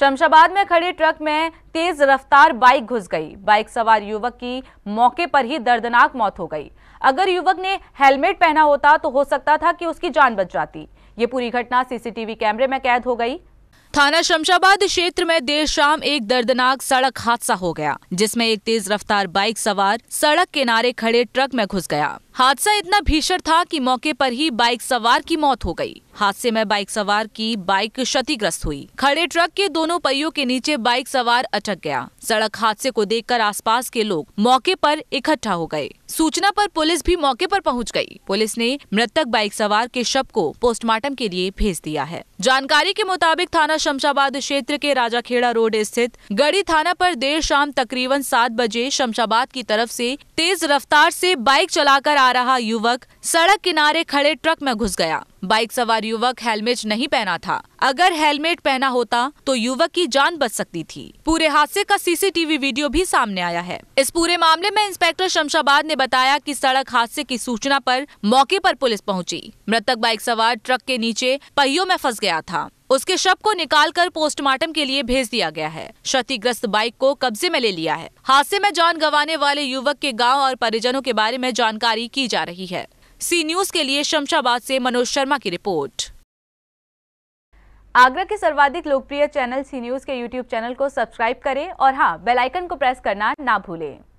शमशाबाद में खड़े ट्रक में तेज रफ्तार बाइक घुस गई बाइक सवार युवक की मौके पर ही दर्दनाक मौत हो गई अगर युवक ने हेलमेट पहना होता तो हो सकता था कि उसकी जान बच जाती ये पूरी घटना सीसीटीवी कैमरे में कैद हो गई थाना शमशाबाद क्षेत्र में देर शाम एक दर्दनाक सड़क हादसा हो गया जिसमें एक तेज रफ्तार बाइक सवार सड़क किनारे खड़े ट्रक में घुस गया हादसा इतना भीषण था कि मौके पर ही बाइक सवार की मौत हो गई हादसे में बाइक सवार की बाइक क्षतिग्रस्त हुई खड़े ट्रक के दोनों पहियों के नीचे बाइक सवार अटक गया सड़क हादसे को देखकर आसपास के लोग मौके पर इकट्ठा हो गए सूचना पर पुलिस भी मौके पर पहुंच गई पुलिस ने मृतक बाइक सवार के शव को पोस्टमार्टम के लिए भेज दिया है जानकारी के मुताबिक थाना शमशाबाद क्षेत्र के राजाखेड़ा रोड स्थित गढ़ी थाना पर देर शाम तकरीबन सात बजे शमशाबाद की तरफ से तेज रफ्तार से बाइक चलाकर आ रहा युवक सड़क किनारे खड़े ट्रक में घुस गया बाइक सवार युवक हेलमेट नहीं पहना था अगर हेलमेट पहना होता तो युवक की जान बच सकती थी पूरे हादसे का सीसीटीवी वीडियो भी सामने आया है इस पूरे मामले में इंस्पेक्टर शमशाबाद ने बताया कि सड़क हादसे की सूचना पर मौके पर पुलिस पहुंची। मृतक बाइक सवार ट्रक के नीचे पहियों में फंस गया था उसके शव को निकालकर पोस्टमार्टम के लिए भेज दिया गया है क्षतिग्रस्त बाइक को कब्जे में ले लिया है हादसे में जान गंवाने वाले युवक के गांव और परिजनों के बारे में जानकारी की जा रही है सी न्यूज के लिए शमशाबाद से मनोज शर्मा की रिपोर्ट आगरा के सर्वाधिक लोकप्रिय चैनल सी न्यूज के यूट्यूब चैनल को सब्सक्राइब करें और हाँ बेलाइकन को प्रेस करना ना भूलें